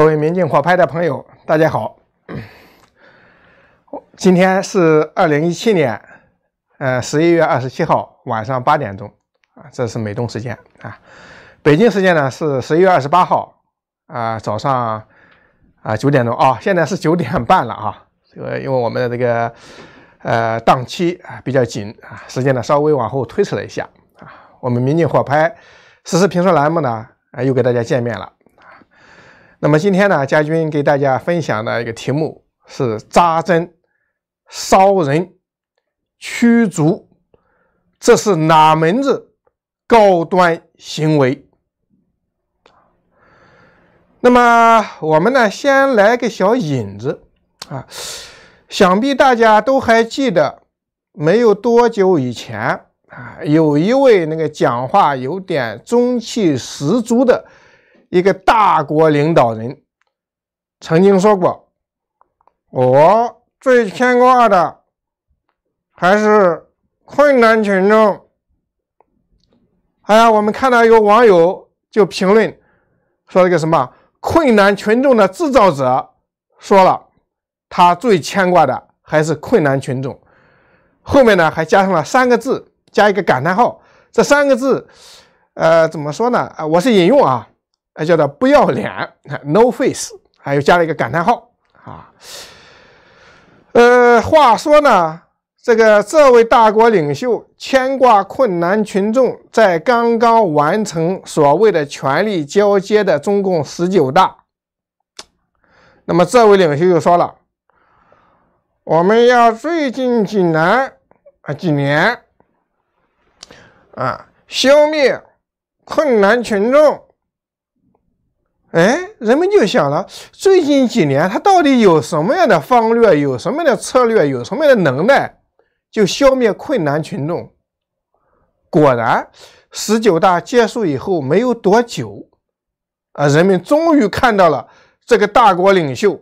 各位民进火拍的朋友，大家好！今天是二零一七年，呃，十一月二十七号晚上八点钟啊，这是美东时间啊，北京时间呢是十一月二十八号啊早上啊九点钟啊，现在是九点半了啊，这个因为我们的这个呃档期啊比较紧啊，时间呢稍微往后推迟了一下啊，我们民进火拍实时评说栏目呢，又给大家见面了。那么今天呢，家军给大家分享的一个题目是扎针、烧人、驱逐，这是哪门子高端行为？那么我们呢，先来个小引子啊，想必大家都还记得，没有多久以前啊，有一位那个讲话有点中气十足的。一个大国领导人曾经说过：“我最牵挂的还是困难群众。”哎呀，我们看到有网友就评论说：“一个什么困难群众的制造者说了，他最牵挂的还是困难群众。”后面呢，还加上了三个字，加一个感叹号。这三个字，呃，怎么说呢？啊，我是引用啊。哎，叫做不要脸，no face，还有加了一个感叹号啊。呃，话说呢，这个这位大国领袖牵挂困难群众，在刚刚完成所谓的权力交接的中共十九大，那么这位领袖又说了，我们要最近几年啊几年啊，消灭困难群众。哎，人们就想了，最近几年他到底有什么样的方略，有什么样的策略，有什么样的能耐，就消灭困难群众。果然，十九大结束以后没有多久，啊，人们终于看到了这个大国领袖，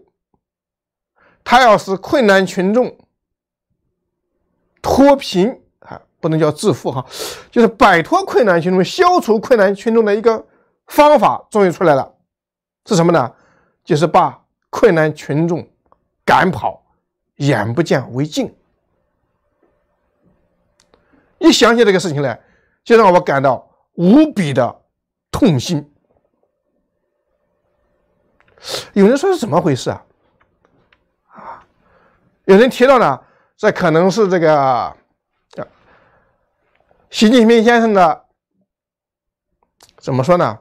他要使困难群众脱贫啊，不能叫致富哈，就是摆脱困难群众、消除困难群众的一个方法，终于出来了。是什么呢？就是把困难群众赶跑，眼不见为净。一想起这个事情来，就让我感到无比的痛心。有人说是怎么回事啊？啊，有人提到呢，这可能是这个，啊，习近平先生的怎么说呢？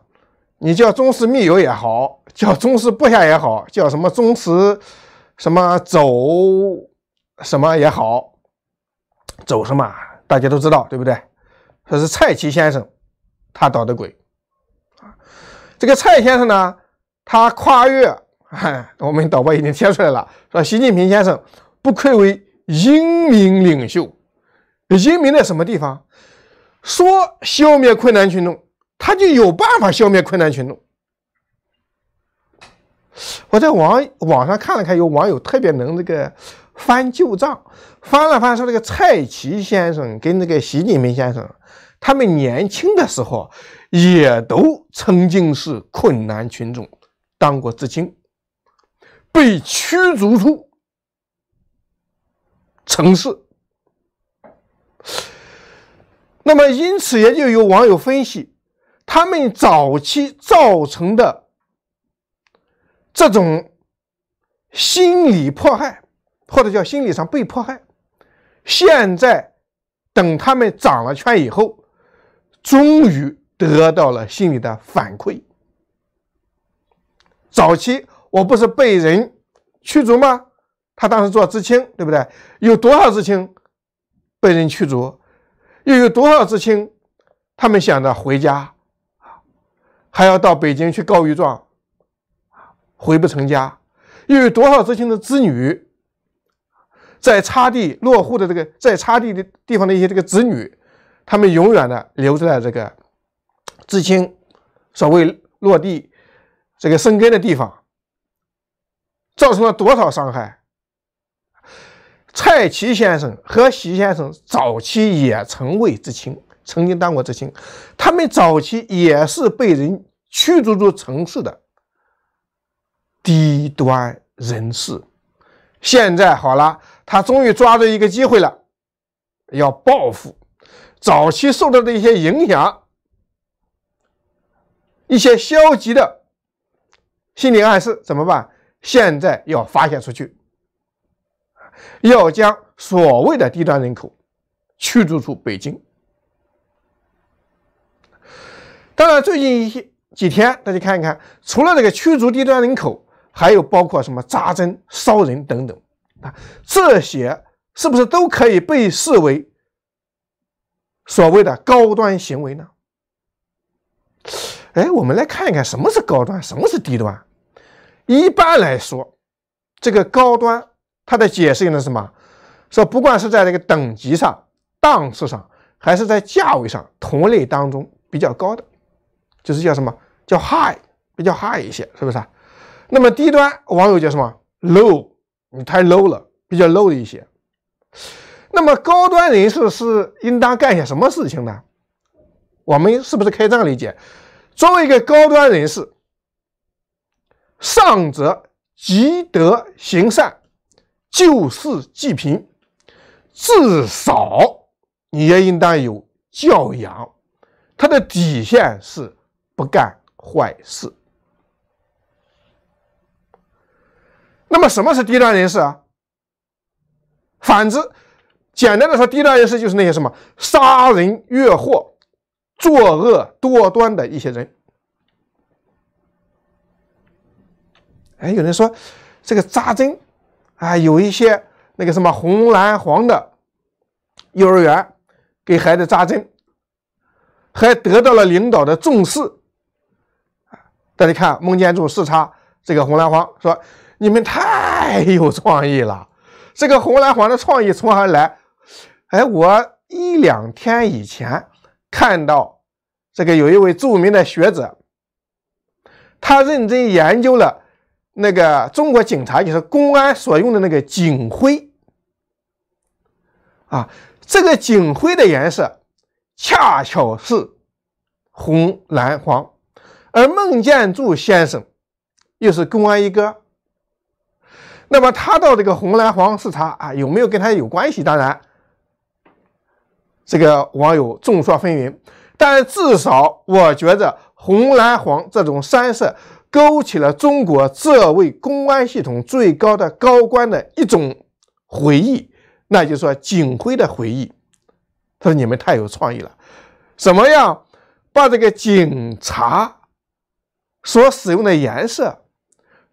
你叫宗室密友也好，叫宗室部下也好，叫什么宗祠，什么走，什么也好，走什么，大家都知道，对不对？这是蔡奇先生他捣的鬼啊！这个蔡先生呢，他跨越，我们导播已经贴出来了，说习近平先生不愧为英明领袖。英明在什么地方？说消灭困难群众。他就有办法消灭困难群众。我在网网上看了看，有网友特别能这个翻旧账，翻了翻说，那个蔡奇先生跟那个习近平先生，他们年轻的时候也都曾经是困难群众，当过知青，被驱逐出城市。那么，因此也就有网友分析。他们早期造成的这种心理迫害，或者叫心理上被迫害，现在等他们掌了权以后，终于得到了心理的反馈。早期我不是被人驱逐吗？他当时做知青，对不对？有多少知青被人驱逐，又有多少知青他们想着回家？还要到北京去告御状，回不成家，又有多少知青的子女，在插地落户的这个在插地的地方的一些这个子女，他们永远的留在这个知青所谓落地这个生根的地方，造成了多少伤害？蔡奇先生和习先生早期也曾为知青，曾经当过知青，他们早期也是被人。驱逐出城市的低端人士。现在好了，他终于抓住一个机会了，要报复。早期受到的一些影响，一些消极的心理暗示怎么办？现在要发泄出去，要将所谓的低端人口驱逐出北京。当然，最近一些。几天，大家看一看，除了这个驱逐低端人口，还有包括什么扎针、烧人等等啊，这些是不是都可以被视为所谓的高端行为呢？哎，我们来看一看什么是高端，什么是低端。一般来说，这个高端它的解释性的什么，说不管是在这个等级上、档次上，还是在价位上，同类当中比较高的，就是叫什么？叫 high，比较 high 一些，是不是？那么低端网友叫什么 low？你太 low 了，比较 low 的一些。那么高端人士是应当干些什么事情呢？我们是不是可以这样理解？作为一个高端人士，上者积德行善，救世济贫，至少你也应当有教养。他的底线是不干。坏事。那么，什么是低端人士啊？反之，简单的说，低端人士就是那些什么杀人越货、作恶多端的一些人。哎，有人说这个扎针啊，有一些那个什么红蓝黄的幼儿园给孩子扎针，还得到了领导的重视。大家看，孟建柱视察这个红蓝黄，说：“你们太 有创意了！这个红蓝黄的创意从何而来？”哎，我一两天以前看到，这个有一位著名的学者，他认真研究了那个中国警察，就是公安所用的那个警徽啊，这个警徽的颜色恰巧是红蓝黄。而孟建柱先生又是公安一哥，那么他到这个红蓝黄视察啊，有没有跟他有关系？当然，这个网友众说纷纭。但至少我觉着，红蓝黄这种山色勾起了中国这位公安系统最高的高官的一种回忆，那就是说警徽的回忆。他说：“你们太有创意了，怎么样把这个警察？”所使用的颜色，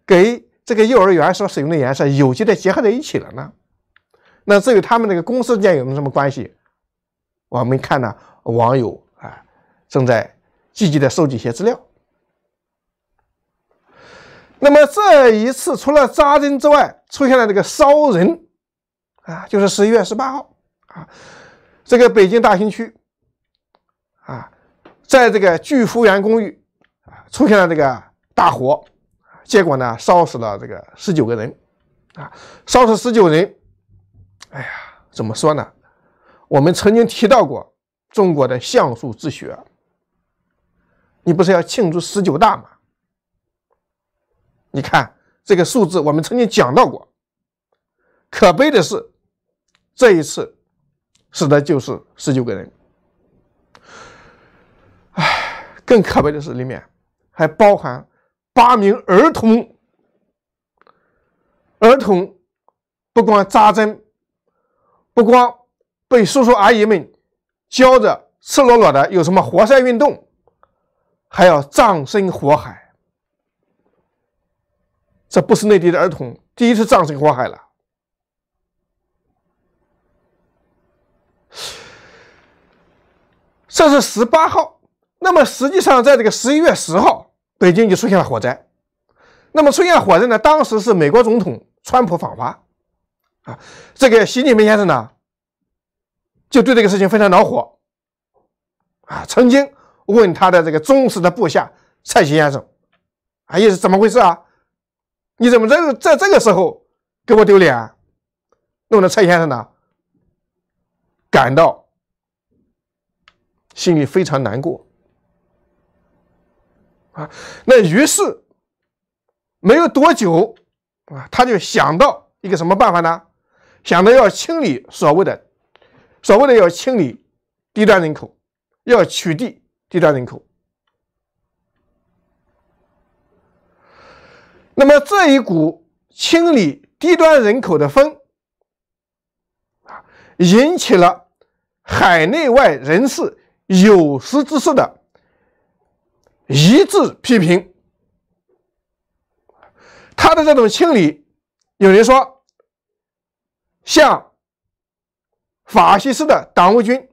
给这个幼儿园所使用的颜色有机的结合在一起了呢。那至于他们那个公司间有什么关系，我们看呢，网友啊正在积极的收集一些资料。那么这一次除了扎针之外，出现了这个烧人啊，就是十一月十八号啊，这个北京大兴区啊，在这个聚福园公寓。出现了这个大火，结果呢，烧死了这个十九个人，啊，烧死十九人，哎呀，怎么说呢？我们曾经提到过中国的橡树之学，你不是要庆祝十九大吗？你看这个数字，我们曾经讲到过。可悲的是，这一次死的就是十九个人，唉，更可悲的是里面。还包含八名儿童，儿童不光扎针，不光被叔叔阿姨们教着赤裸裸的有什么活塞运动，还要葬身火海。这不是内地的儿童第一次葬身火海了。这是十八号，那么实际上在这个十一月十号。北京就出现了火灾，那么出现火灾呢？当时是美国总统川普访华，啊，这个习近平先生呢，就对这个事情非常恼火，啊，曾经问他的这个忠实的部下蔡奇先生，啊，意思怎么回事啊？你怎么这个在这个时候给我丢脸？弄得蔡先生呢，感到心里非常难过。啊，那于是没有多久啊，他就想到一个什么办法呢？想到要清理所谓的所谓的要清理低端人口，要取缔低端人口。那么这一股清理低端人口的风引起了海内外人士有识之士的。一致批评他的这种清理，有人说像法西斯的党卫军，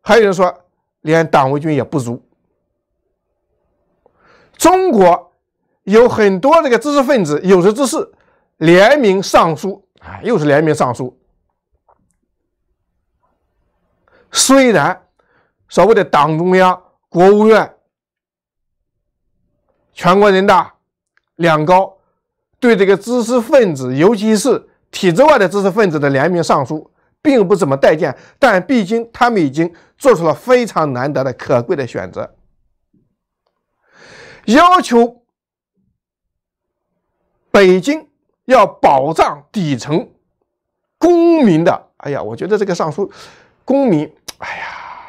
还有人说连党卫军也不如。中国有很多这个知识分子、有识之士联名上书，啊，又是联名上书。虽然所谓的党中央、国务院。全国人大两高对这个知识分子，尤其是体制外的知识分子的联名上书，并不怎么待见。但毕竟他们已经做出了非常难得的可贵的选择，要求北京要保障底层公民的。哎呀，我觉得这个上书公民，哎呀，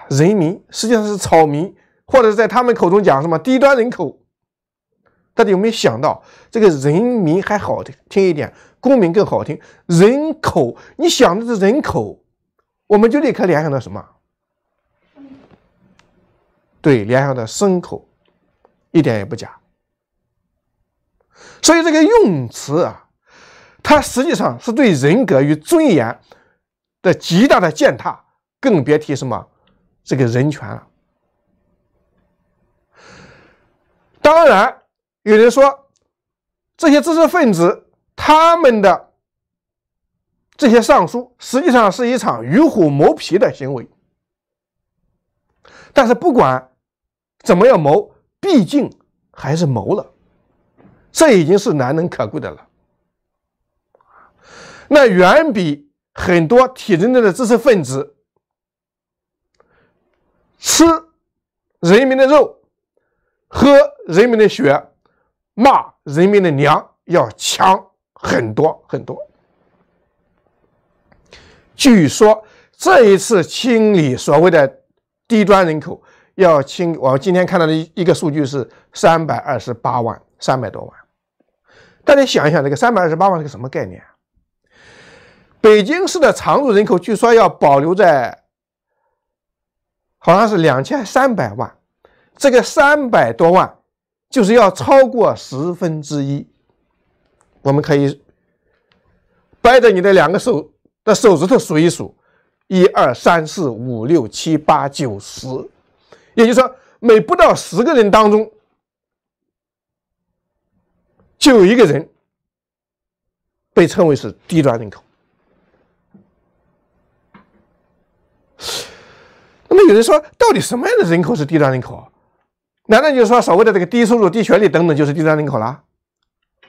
人民实际上是草民，或者在他们口中讲什么低端人口。大家有没有想到，这个人民还好听一点，公民更好听。人口，你想的是人口，我们就立刻联想到什么？对，联想到牲口，一点也不假。所以这个用词啊，它实际上是对人格与尊严的极大的践踏，更别提什么这个人权了。当然。有人说，这些知识分子他们的这些上书，实际上是一场与虎谋皮的行为。但是不管怎么样谋，毕竟还是谋了，这已经是难能可贵的了。那远比很多体制内的知识分子吃人民的肉，喝人民的血。骂人民的娘要强很多很多。据说这一次清理所谓的低端人口，要清。我今天看到的一一个数据是三百二十八万，三百多万。大家想一想，这个三百二十八万是个什么概念？北京市的常住人口据说要保留在好像是两千三百万，这个三百多万。就是要超过十分之一，我们可以掰着你的两个手的手指头数一数，一二三四五六七八九十，也就是说，每不到十个人当中就有一个人被称为是低端人口。那么有人说，到底什么样的人口是低端人口？啊？难道就是说，所谓的这个低收入、低学历等等，就是低端人口了？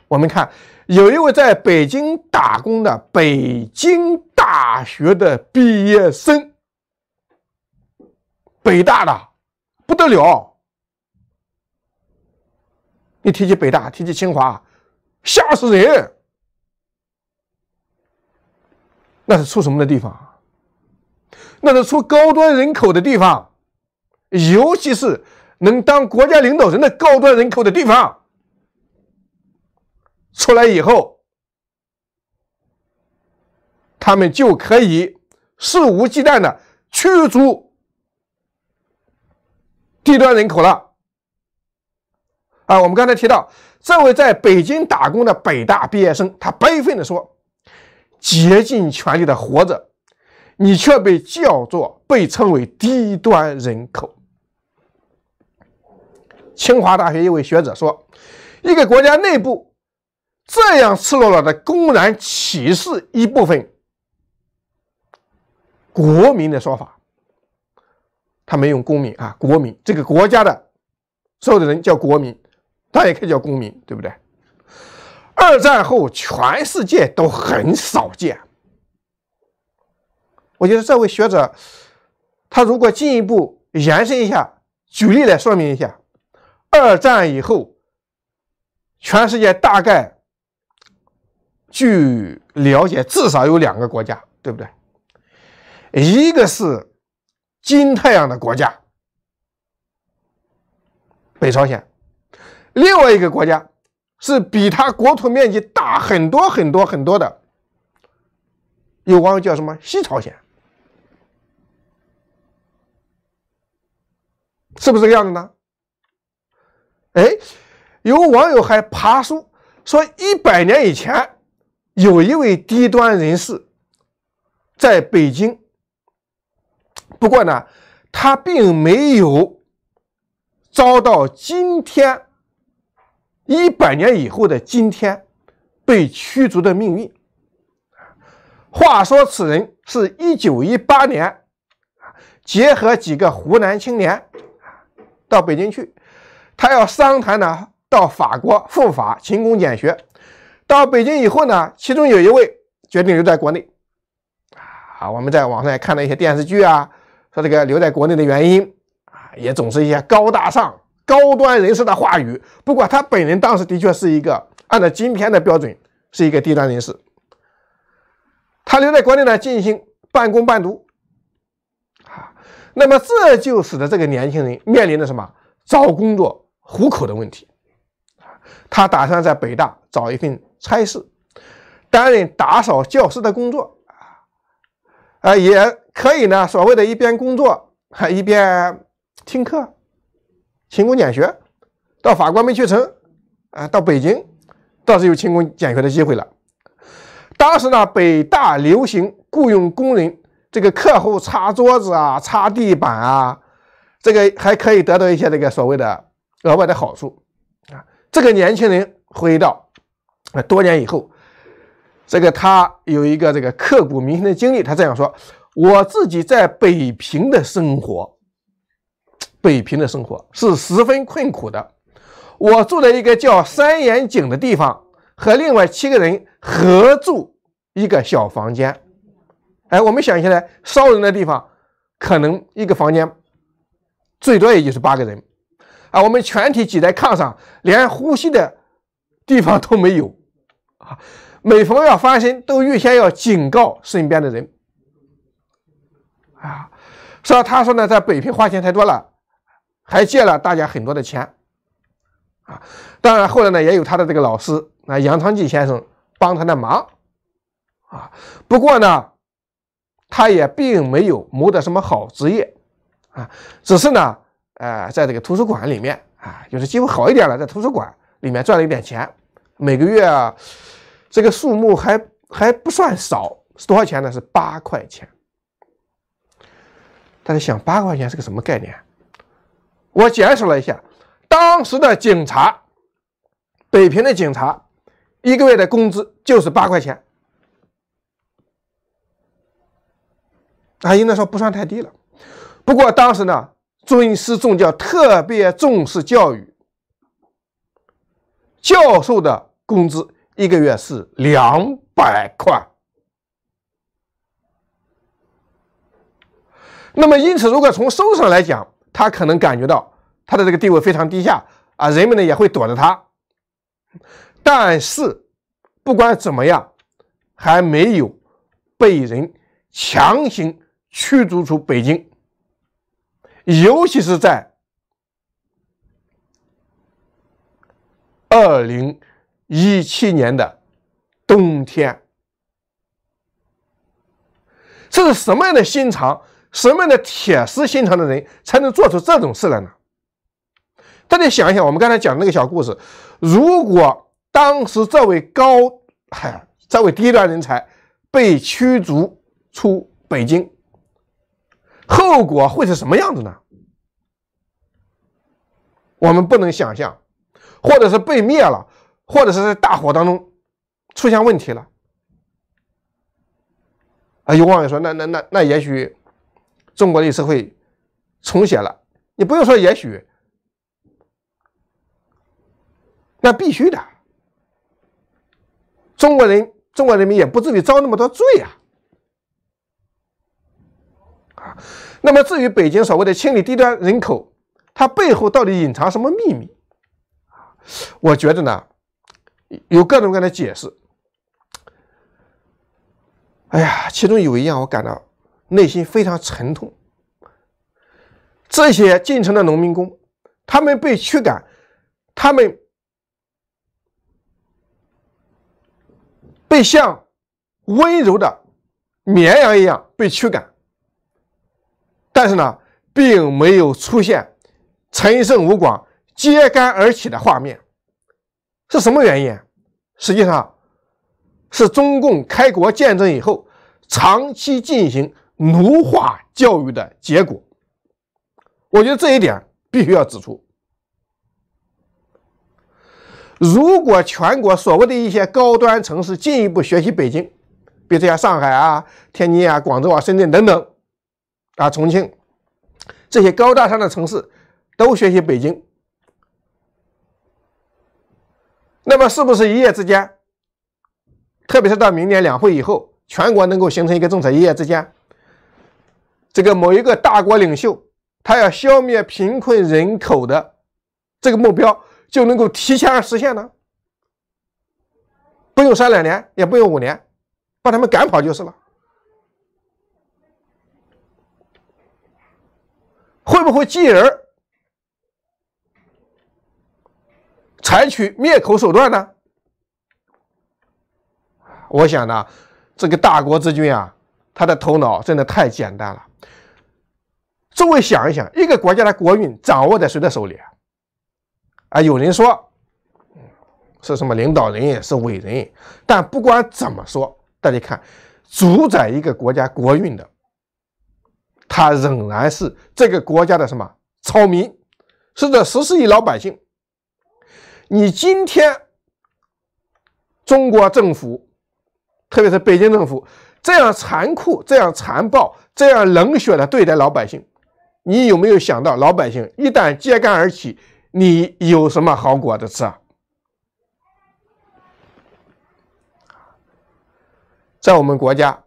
我们看，有一位在北京打工的北京大学的毕业生，北大的，不得了。一提起北大，提起清华，吓死人。那是出什么的地方？那是出高端人口的地方，尤其是。能当国家领导人的高端人口的地方，出来以后，他们就可以肆无忌惮的驱逐低端人口了。啊，我们刚才提到这位在北京打工的北大毕业生，他悲愤的说：“竭尽全力的活着，你却被叫做被称为低端人口。”清华大学一位学者说：“一个国家内部这样赤裸裸的公然歧视一部分国民的说法，他没用公民啊，国民这个国家的所有的人叫国民，他也可以叫公民，对不对？二战后，全世界都很少见。我觉得这位学者，他如果进一步延伸一下，举例来说明一下。”二战以后，全世界大概据了解，至少有两个国家，对不对？一个是金太阳的国家，北朝鲜；另外一个国家是比它国土面积大很多很多很多的，有网友叫什么西朝鲜，是不是这个样子呢？哎，有网友还爬书说，一百年以前有一位低端人士在北京，不过呢，他并没有遭到今天一百年以后的今天被驱逐的命运。话说此人是一九一八年，结合几个湖南青年到北京去。他要商谈呢，到法国赴法勤工俭学。到北京以后呢，其中有一位决定留在国内。啊，我们在网上也看到一些电视剧啊，说这个留在国内的原因啊，也总是一些高大上、高端人士的话语。不过他本人当时的确是一个按照今天的标准是一个低端人士。他留在国内呢，进行半工半读。啊，那么这就使得这个年轻人面临着什么？找工作。糊口的问题，他打算在北大找一份差事，担任打扫教室的工作，啊，也可以呢，所谓的一边工作还一边听课，勤工俭学到法国没去成，啊，到北京倒是有勤工俭学的机会了。当时呢，北大流行雇佣工人，这个课后擦桌子啊，擦地板啊，这个还可以得到一些这个所谓的。额外的好处，啊，这个年轻人回忆到，啊，多年以后，这个他有一个这个刻骨铭心的经历。他这样说：“我自己在北平的生活，北平的生活是十分困苦的。我住在一个叫三眼井的地方，和另外七个人合住一个小房间。哎，我们想起来，烧人的地方，可能一个房间最多也就是八个人。”我们全体挤在炕上，连呼吸的地方都没有啊！每逢要翻身，都预先要警告身边的人啊。说他说呢，在北平花钱太多了，还借了大家很多的钱啊。当然，后来呢，也有他的这个老师啊，杨昌济先生帮他的忙啊。不过呢，他也并没有谋得什么好职业啊，只是呢。啊，在这个图书馆里面啊，就是机会好一点了，在图书馆里面赚了一点钱，每个月啊，这个数目还还不算少，是多少钱呢？是八块钱。大家想，八块钱是个什么概念？我检索了一下，当时的警察，北平的警察，一个月的工资就是八块钱，啊，应该说不算太低了。不过当时呢。尊师重教，特别重视教育。教授的工资一个月是两百块。那么，因此，如果从收入上来讲，他可能感觉到他的这个地位非常低下啊，人们呢也会躲着他。但是，不管怎么样，还没有被人强行驱逐出北京。尤其是在二零一七年的冬天，这是什么样的心肠，什么样的铁石心肠的人才能做出这种事来呢？大家想一想，我们刚才讲那个小故事，如果当时这位高，哎，这位低端人才被驱逐出北京。后果会是什么样子呢？我们不能想象，或者是被灭了，或者是在大火当中出现问题了。啊，有网友说：“那那那那，也许中国历史会重写了。”你不用说，也许，那必须的，中国人中国人民也不至于遭那么多罪啊。那么至于北京所谓的清理低端人口，它背后到底隐藏什么秘密？我觉得呢，有各种各样的解释。哎呀，其中有一样我感到内心非常沉痛：这些进城的农民工，他们被驱赶，他们被像温柔的绵羊一样被驱赶。但是呢，并没有出现陈胜吴广揭竿而起的画面，是什么原因？实际上，是中共开国建政以后长期进行奴化教育的结果。我觉得这一点必须要指出。如果全国所谓的一些高端城市进一步学习北京，比如像上海啊、天津啊、广州啊、深圳等等。啊，重庆这些高大上的城市都学习北京，那么是不是一夜之间，特别是到明年两会以后，全国能够形成一个政策？一夜之间，这个某一个大国领袖他要消灭贫困人口的这个目标就能够提前而实现呢？不用三两年，也不用五年，把他们赶跑就是了。会不会记人，采取灭口手段呢？我想呢，这个大国之君啊，他的头脑真的太简单了。诸位想一想，一个国家的国运掌握在谁的手里？啊，有人说是什么领导人是伟人，但不管怎么说，大家看，主宰一个国家国运的。他仍然是这个国家的什么草民，是这十四亿老百姓。你今天中国政府，特别是北京政府这样残酷、这样残暴、这样冷血的对待老百姓，你有没有想到老百姓一旦揭竿而起，你有什么好果子吃啊？在我们国家，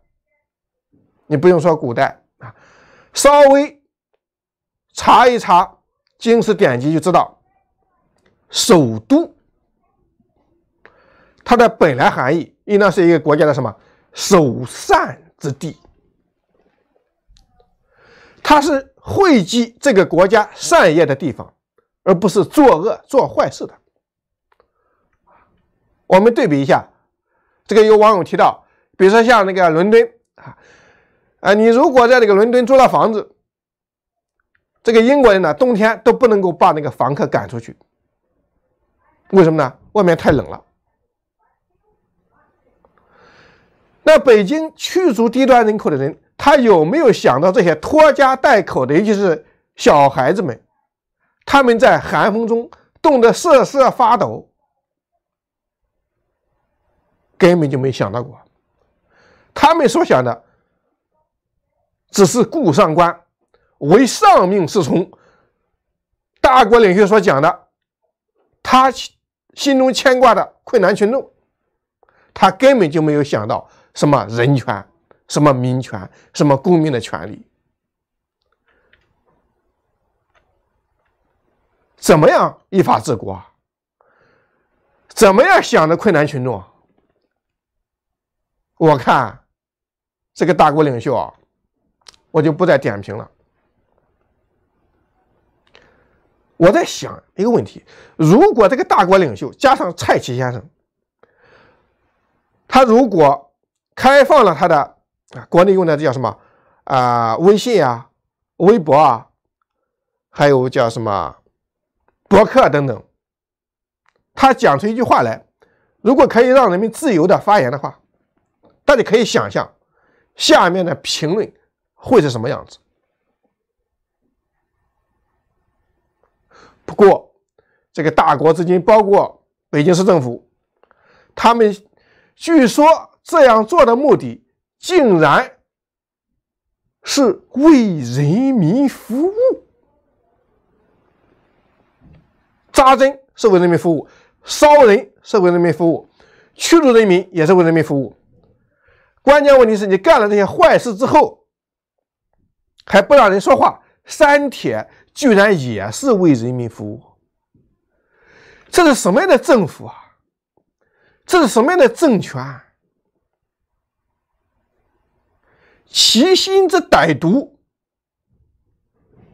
你不用说古代。稍微查一查《金史典籍》，就知道“首都”它的本来含义应当是一个国家的什么“首善之地”，它是汇集这个国家善业的地方，而不是作恶、做坏事的。我们对比一下，这个有网友提到，比如说像那个伦敦。啊，你如果在这个伦敦租了房子，这个英国人呢，冬天都不能够把那个房客赶出去。为什么呢？外面太冷了。那北京驱逐低端人口的人，他有没有想到这些拖家带口的，尤其是小孩子们，他们在寒风中冻得瑟瑟发抖，根本就没想到过，他们所想的。只是顾上官，唯上命是从。大国领袖所讲的，他心中牵挂的困难群众，他根本就没有想到什么人权、什么民权、什么公民的权利。怎么样依法治国？怎么样想着困难群众？我看这个大国领袖啊。我就不再点评了。我在想一个问题：如果这个大国领袖加上蔡奇先生，他如果开放了他的啊国内用的叫什么啊微信啊、微博啊，还有叫什么博客等等，他讲出一句话来，如果可以让人们自由的发言的话，大家可以想象下面的评论。会是什么样子？不过，这个大国资金，包括北京市政府，他们据说这样做的目的，竟然是为人民服务。扎针是为人民服务，烧人是为人民服务，驱逐人民也是为人民服务。关键问题是你干了这些坏事之后。还不让人说话，删帖居然也是为人民服务，这是什么样的政府啊？这是什么样的政权？其心之歹毒，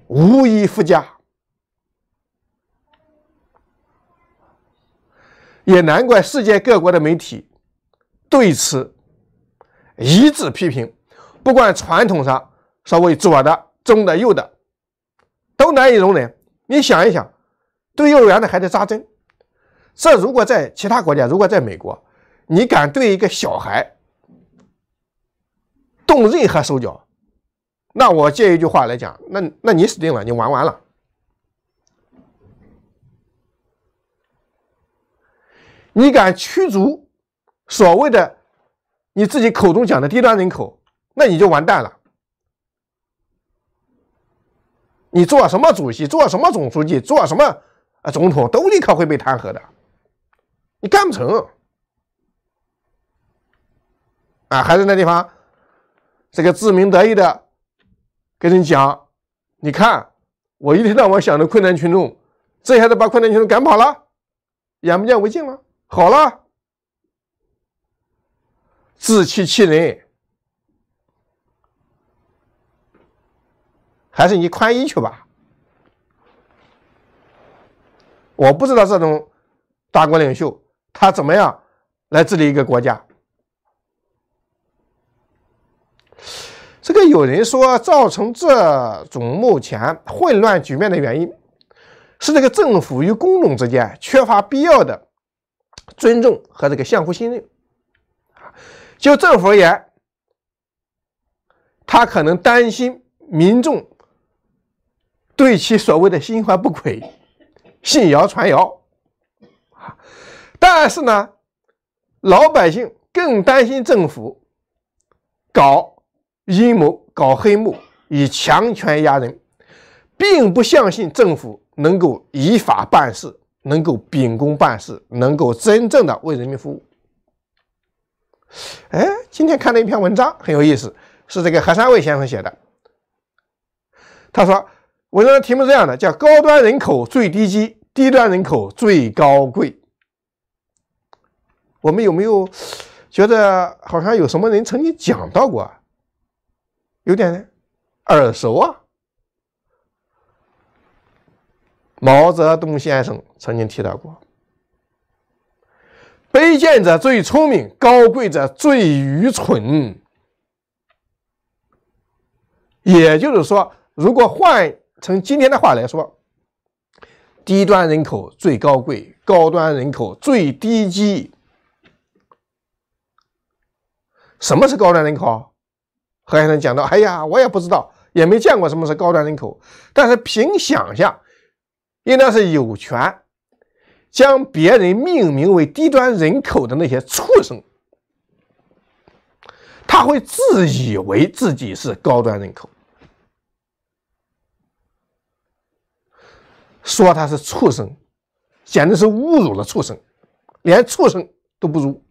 无一复加。也难怪世界各国的媒体对此一致批评，不管传统上。稍微左的、中的、右的，都难以容忍。你想一想，对幼儿园的孩子扎针，这如果在其他国家，如果在美国，你敢对一个小孩动任何手脚，那我借一句话来讲，那那你死定了，你玩完了。你敢驱逐所谓的你自己口中讲的低端人口，那你就完蛋了。你做什么主席，做什么总书记，做什么啊总统，都立刻会被弹劾的。你干不成，啊，还在那地方，这个自鸣得意的，跟人讲，你看，我一天到晚想着困难群众，这下子把困难群众赶跑了，眼不见为净了，好了，自欺欺人。还是你宽衣去吧。我不知道这种大国领袖他怎么样来治理一个国家。这个有人说，造成这种目前混乱局面的原因，是这个政府与公众之间缺乏必要的尊重和这个相互信任。就政府而言，他可能担心民众。对其所谓的心怀不轨、信谣传谣，但是呢，老百姓更担心政府搞阴谋、搞黑幕，以强权压人，并不相信政府能够依法办事、能够秉公办事、能够真正的为人民服务。哎，今天看了一篇文章，很有意思，是这个何三畏先生写的，他说。文章题目是这样的，叫“高端人口最低级，低端人口最高贵”。我们有没有觉得好像有什么人曾经讲到过？有点耳熟啊！毛泽东先生曾经提到过：“卑贱者最聪明，高贵者最愚蠢。”也就是说，如果换，从今天的话来说，低端人口最高贵，高端人口最低级。什么是高端人口？何先生讲到：“哎呀，我也不知道，也没见过什么是高端人口。但是凭想象，应当是有权将别人命名为低端人口的那些畜生，他会自以为自己是高端人口。”说他是畜生，简直是侮辱了畜生，连畜生都不如。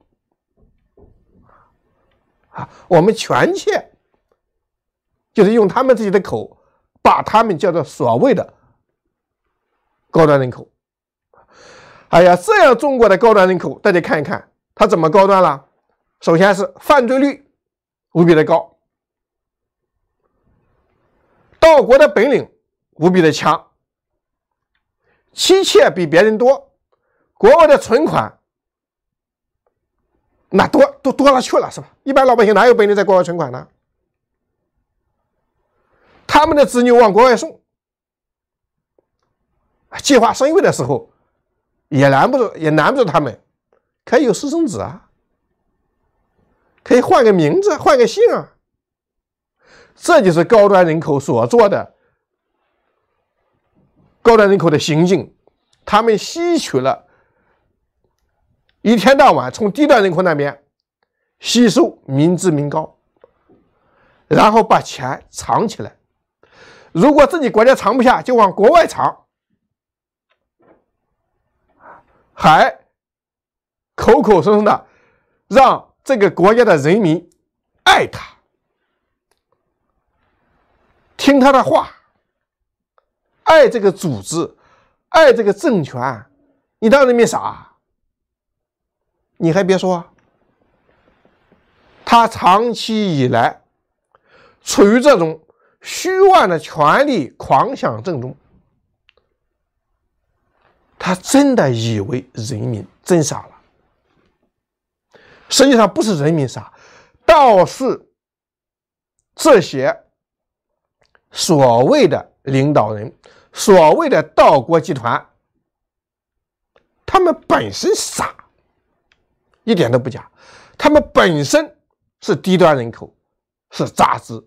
啊，我们权切就是用他们自己的口，把他们叫做所谓的高端人口。哎呀，这样中国的高端人口，大家看一看，他怎么高端了？首先是犯罪率无比的高，盗国的本领无比的强。妻妾比别人多，国外的存款那多都多了去了，是吧？一般老百姓哪有本领在国外存款呢？他们的子女往国外送，计划生育的时候也拦不住，也拦不住他们，可以有私生子啊，可以换个名字，换个姓啊，这就是高端人口所做的。高端人口的行径，他们吸取了，一天到晚从低端人口那边吸收民脂民膏，然后把钱藏起来。如果自己国家藏不下，就往国外藏，还口口声声的让这个国家的人民爱他，听他的话。爱这个组织，爱这个政权，你当人民傻？你还别说，他长期以来处于这种虚妄的权力狂想症中，他真的以为人民真傻了。实际上不是人民傻，倒是这些所谓的领导人。所谓的道国集团，他们本身傻，一点都不假。他们本身是低端人口，是渣子。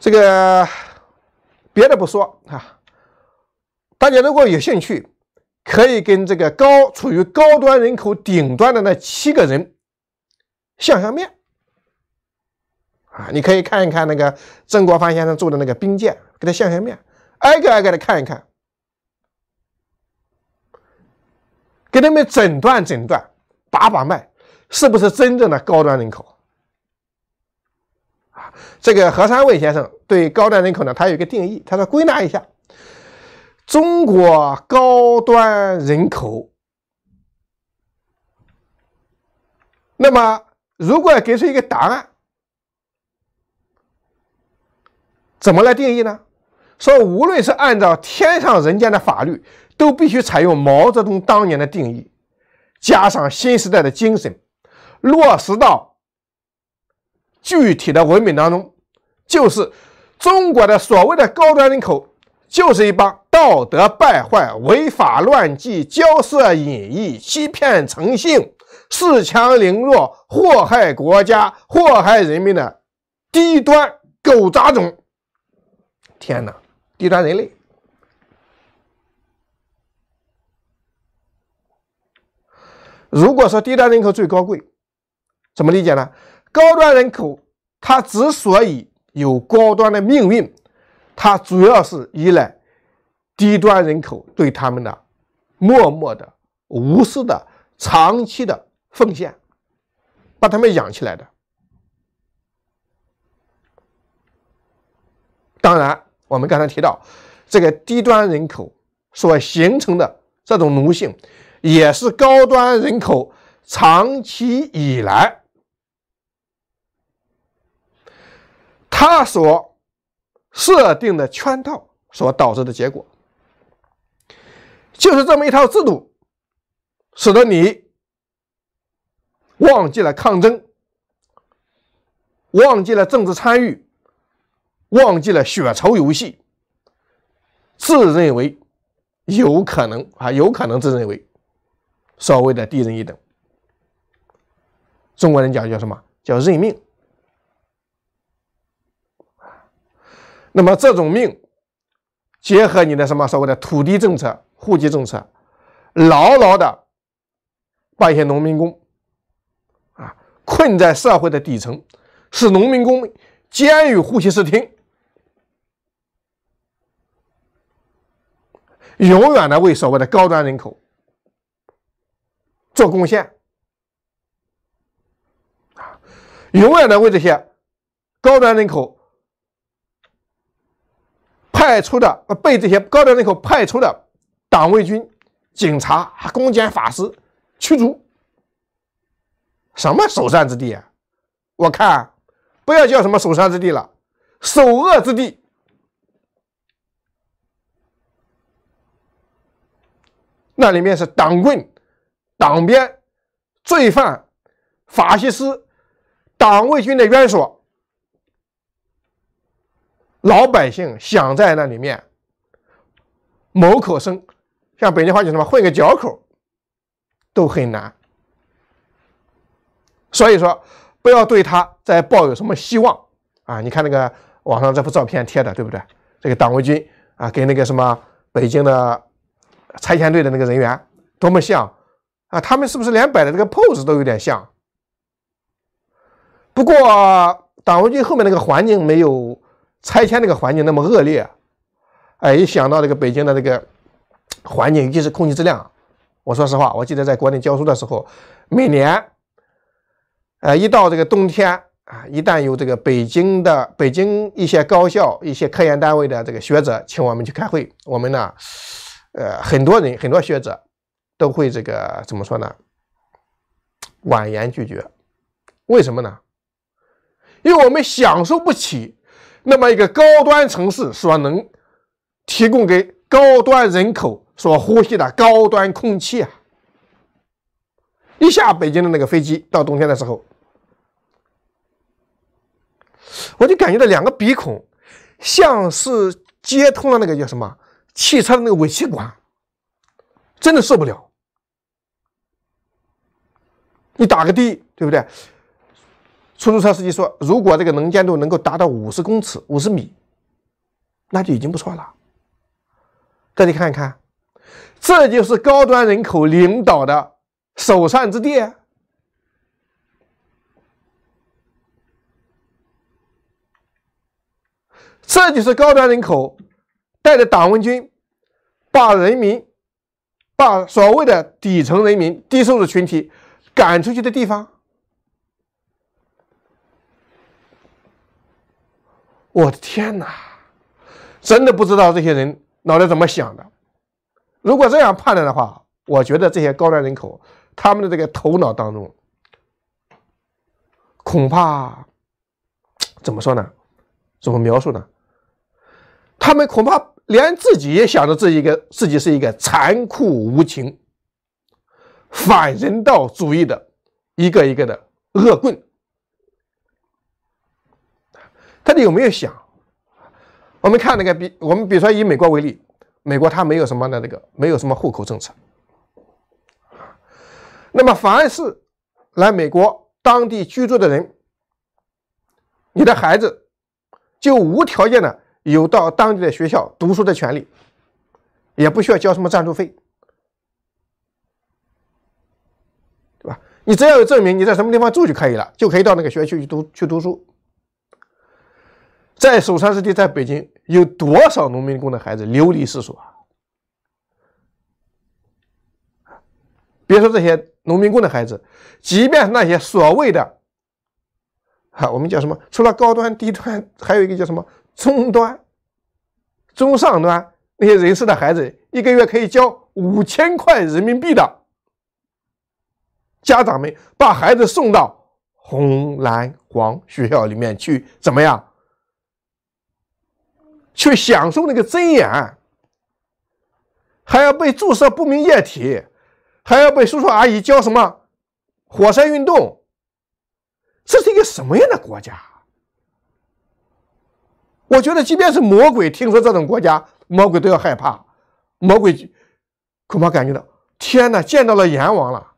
这个别的不说啊，大家如果有兴趣，可以跟这个高处于高端人口顶端的那七个人相相面。啊，你可以看一看那个曾国藩先生做的那个兵谏，给他相下面，挨个挨个的看一看，给他们诊断诊断，把把脉，是不是真正的高端人口？啊，这个何三位先生对高端人口呢，他有一个定义，他说归纳一下，中国高端人口，那么如果给出一个答案。怎么来定义呢？说，无论是按照天上人间的法律，都必须采用毛泽东当年的定义，加上新时代的精神，落实到具体的文本当中，就是中国的所谓的高端人口，就是一帮道德败坏、违法乱纪、交涉淫逸、欺骗诚信、恃强凌弱、祸害国家、祸害人民的低端狗杂种。天呐，低端人类！如果说低端人口最高贵，怎么理解呢？高端人口他之所以有高端的命运，他主要是依赖低端人口对他们的默默的、无私的、长期的奉献，把他们养起来的。当然。我们刚才提到，这个低端人口所形成的这种奴性，也是高端人口长期以来他所设定的圈套所导致的结果。就是这么一套制度，使得你忘记了抗争，忘记了政治参与。忘记了血仇游戏，自认为有可能啊，有可能自认为所谓的低人一等。中国人讲叫什么叫认命那么这种命，结合你的什么所谓的土地政策、户籍政策，牢牢的把一些农民工啊困在社会的底层，使农民工监狱呼吸室听。永远的为所谓的高端人口做贡献啊！永远的为这些高端人口派出的被这些高端人口派出的党卫军、警察、公检法师驱逐，什么首善之地啊？我看不要叫什么首善之地了，首恶之地。那里面是党棍、党鞭、罪犯、法西斯、党卫军的冤所，老百姓想在那里面谋口生，像北京话讲什么混个脚口，都很难。所以说，不要对他再抱有什么希望啊！你看那个网上这幅照片贴的，对不对？这个党卫军啊，跟那个什么北京的。拆迁队的那个人员多么像啊！他们是不是连摆的这个 pose 都有点像？不过，党卫军后面那个环境没有拆迁那个环境那么恶劣。哎，一想到这个北京的这个环境，尤其是空气质量，我说实话，我记得在国内教书的时候，每年，呃，一到这个冬天啊，一旦有这个北京的北京一些高校、一些科研单位的这个学者请我们去开会，我们呢。呃，很多人，很多学者，都会这个怎么说呢？婉言拒绝。为什么呢？因为我们享受不起那么一个高端城市所能提供给高端人口所呼吸的高端空气啊！一下北京的那个飞机，到冬天的时候，我就感觉到两个鼻孔像是接通了那个叫什么？汽车的那个尾气管，真的受不了。你打个的，对不对？出租车司机说：“如果这个能见度能够达到五十公尺、五十米，那就已经不错了。”大家看一看，这就是高端人口领导的首善之地。这就是高端人口带着党卫军。把人民，把所谓的底层人民、低收入群体赶出去的地方，我的天哪！真的不知道这些人脑袋怎么想的。如果这样判断的话，我觉得这些高端人口他们的这个头脑当中，恐怕怎么说呢？怎么描述呢？他们恐怕。连自己也想着自己一个，自己是一个残酷无情、反人道主义的一个一个的恶棍。他有没有想？我们看那个比我们比如说以美国为例，美国它没有什么的那个没有什么户口政策。那么凡是来美国当地居住的人，你的孩子就无条件的。有到当地的学校读书的权利，也不需要交什么赞助费，对吧？你只要有证明你在什么地方住就可以了，就可以到那个学校去读去读书。在首山之地，在北京，有多少农民工的孩子流离失所啊？别说这些农民工的孩子，即便那些所谓的，啊，我们叫什么？除了高端、低端，还有一个叫什么？中端、中上端那些人士的孩子，一个月可以交五千块人民币的，家长们把孩子送到红蓝黄学校里面去，怎么样？去享受那个针眼，还要被注射不明液体，还要被叔叔阿姨教什么火山运动？这是一个什么样的国家？我觉得，即便是魔鬼，听说这种国家，魔鬼都要害怕。魔鬼恐怕感觉到天哪，见到了阎王了，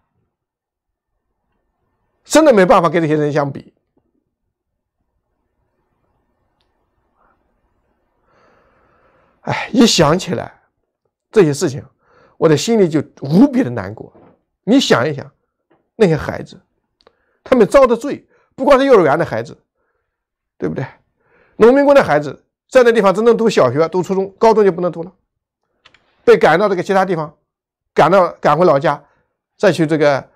真的没办法跟这些人相比。哎，一想起来这些事情，我的心里就无比的难过。你想一想，那些孩子，他们遭的罪，不光是幼儿园的孩子，对不对？农民工的孩子在那地方只能读小学、读初中，高中就不能读了，被赶到这个其他地方，赶到赶回老家，再去这个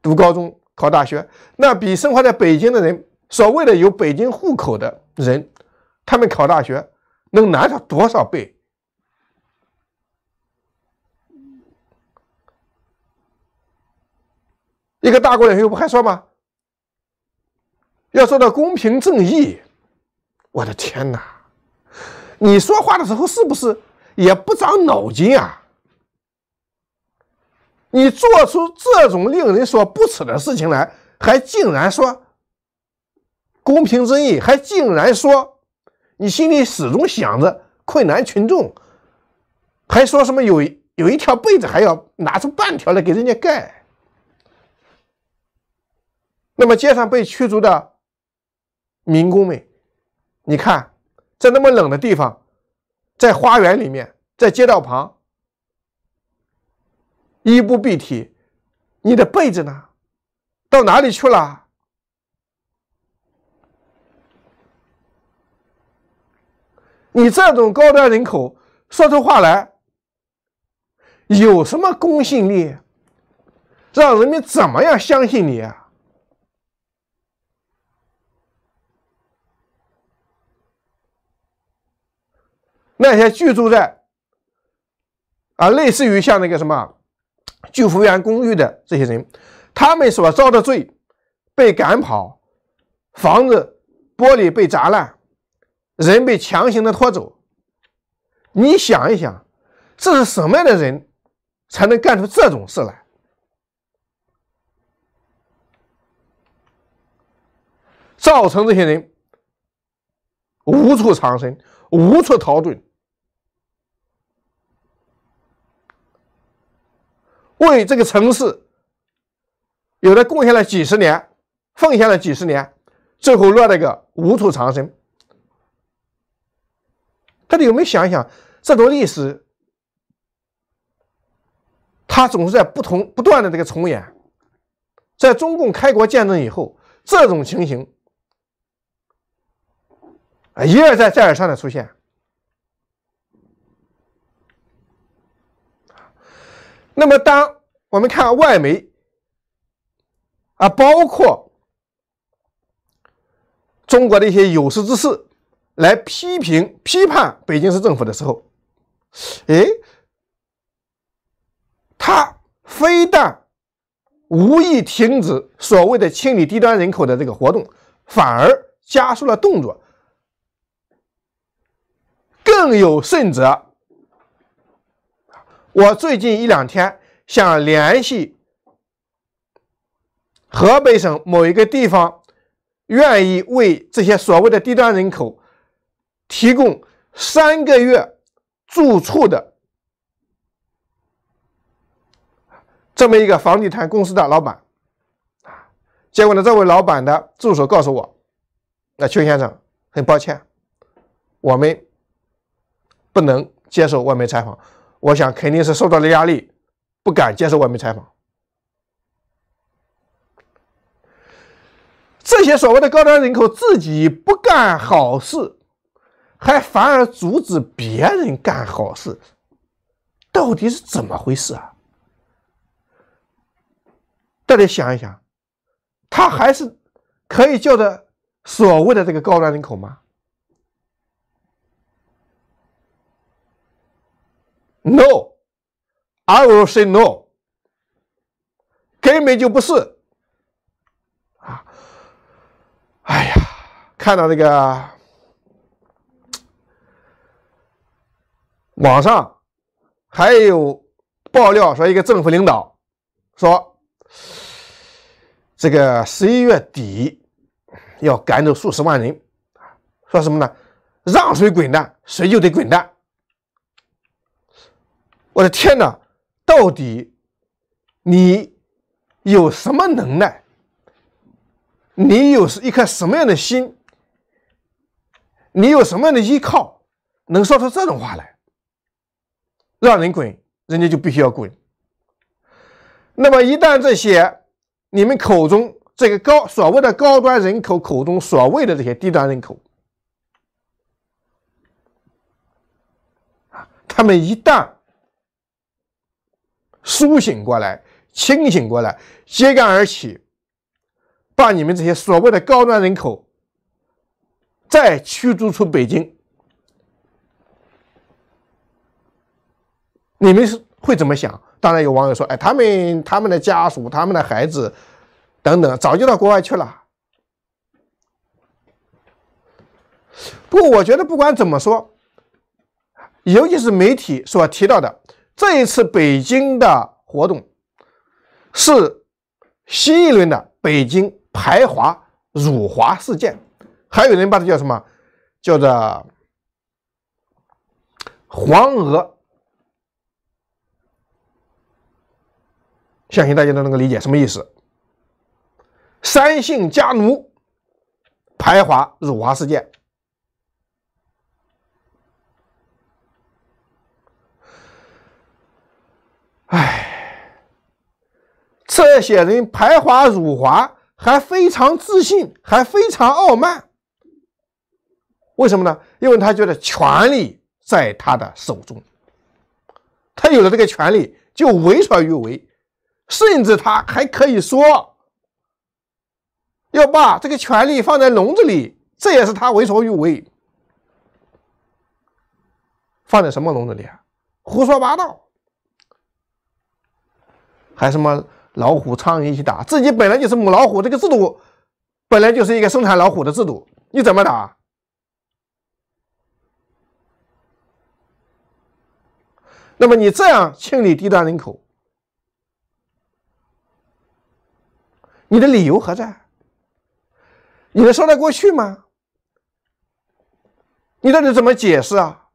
读高中、考大学，那比生活在北京的人，所谓的有北京户口的人，他们考大学能难上多少倍？一个大国领袖不还说吗？要做到公平正义。我的天哪！你说话的时候是不是也不长脑筋啊？你做出这种令人所不齿的事情来，还竟然说公平正义，还竟然说你心里始终想着困难群众，还说什么有有一条被子还要拿出半条来给人家盖。那么，街上被驱逐的民工们。你看，在那么冷的地方，在花园里面，在街道旁，衣不蔽体，你的被子呢？到哪里去了？你这种高端人口说出话来，有什么公信力？让人民怎么样相信你？啊？那些居住在啊，类似于像那个什么聚福园公寓的这些人，他们所遭的罪，被赶跑，房子玻璃被砸烂，人被强行的拖走。你想一想，这是什么样的人才能干出这种事来？造成这些人无处藏身，无处逃遁。为这个城市，有的贡献了几十年，奉献了几十年，最后落了个无处藏身。大家有没有想一想，这种历史，它总是在不同不断的这个重演。在中共开国建政以后，这种情形，啊，一而再，再而三的出现。那么，当我们看外媒，啊，包括中国的一些有识之士来批评、批判北京市政府的时候，哎，他非但无意停止所谓的清理低端人口的这个活动，反而加速了动作，更有甚者。我最近一两天想联系河北省某一个地方，愿意为这些所谓的低端人口提供三个月住处的这么一个房地产公司的老板结果呢，这位老板的助手告诉我，那邱先生，很抱歉，我们不能接受外媒采访。我想肯定是受到了压力，不敢接受外面采访。这些所谓的高端人口自己不干好事，还反而阻止别人干好事，到底是怎么回事啊？大家想一想，他还是可以叫做所谓的这个高端人口吗？No, I will say no. 根本就不是。啊，哎呀，看到这个网上还有爆料说，一个政府领导说，这个十一月底要赶走数十万人说什么呢？让谁滚蛋，谁就得滚蛋。我的天哪，到底你有什么能耐？你有一颗什么样的心？你有什么样的依靠？能说出这种话来，让人滚，人家就必须要滚。那么，一旦这些你们口中这个高所谓的高端人口口中所谓的这些低端人口他们一旦，苏醒过来，清醒过来，揭竿而起，把你们这些所谓的高端人口再驱逐出北京，你们是会怎么想？当然，有网友说：“哎，他们他们的家属、他们的孩子等等，早就到国外去了。”不过，我觉得不管怎么说，尤其是媒体所提到的。这一次北京的活动，是新一轮的北京排华辱华事件，还有人把它叫什么？叫做“黄俄”，相信大家都能够理解什么意思。三姓家奴排华辱华事件。唉，这些人排华辱华，还非常自信，还非常傲慢。为什么呢？因为他觉得权力在他的手中，他有了这个权力就为所欲为，甚至他还可以说要把这个权力放在笼子里，这也是他为所欲为。放在什么笼子里啊？胡说八道。还什么老虎苍蝇一起打？自己本来就是母老虎，这个制度本来就是一个生产老虎的制度，你怎么打？那么你这样清理低端人口，你的理由何在？你能说得过去吗？你到底怎么解释啊？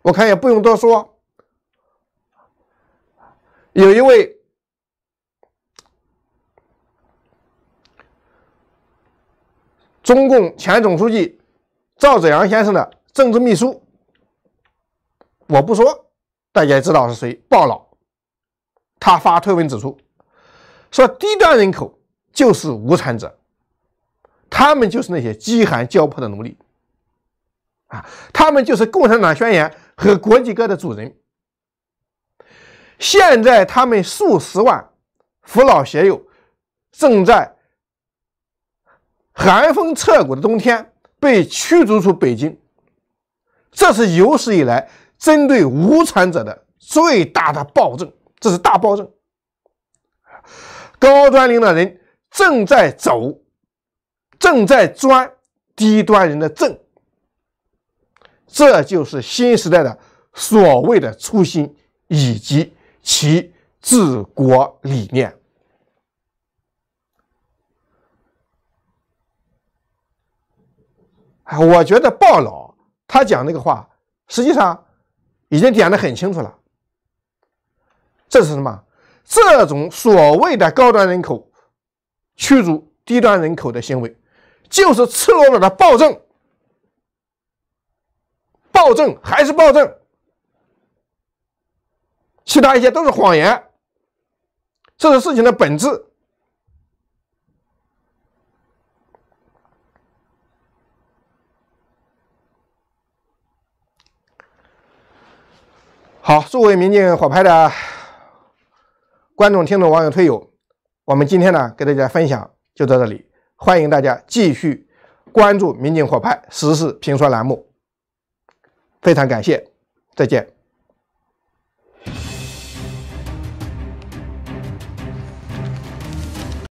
我看也不用多说。有一位中共前总书记赵紫阳先生的政治秘书，我不说，大家也知道是谁，鲍老。他发推文指出，说低端人口就是无产者，他们就是那些饥寒交迫的奴隶，啊，他们就是《共产党宣言》和《国际歌》的主人。现在他们数十万扶老携幼，正在寒风彻骨的冬天被驱逐出北京，这是有史以来针对无产者的最大的暴政，这是大暴政。高端领导人正在走，正在钻低端人的政，这就是新时代的所谓的初心，以及。其治国理念，我觉得鲍老他讲那个话，实际上已经点的很清楚了。这是什么？这种所谓的高端人口驱逐低端人口的行为，就是赤裸裸的暴政！暴政还是暴政！其他一些都是谎言，这是事情的本质。好，诸位民警火拍的观众、听众、网友、推友，我们今天呢给大家分享就到这里，欢迎大家继续关注民警火拍时事评说栏目，非常感谢，再见。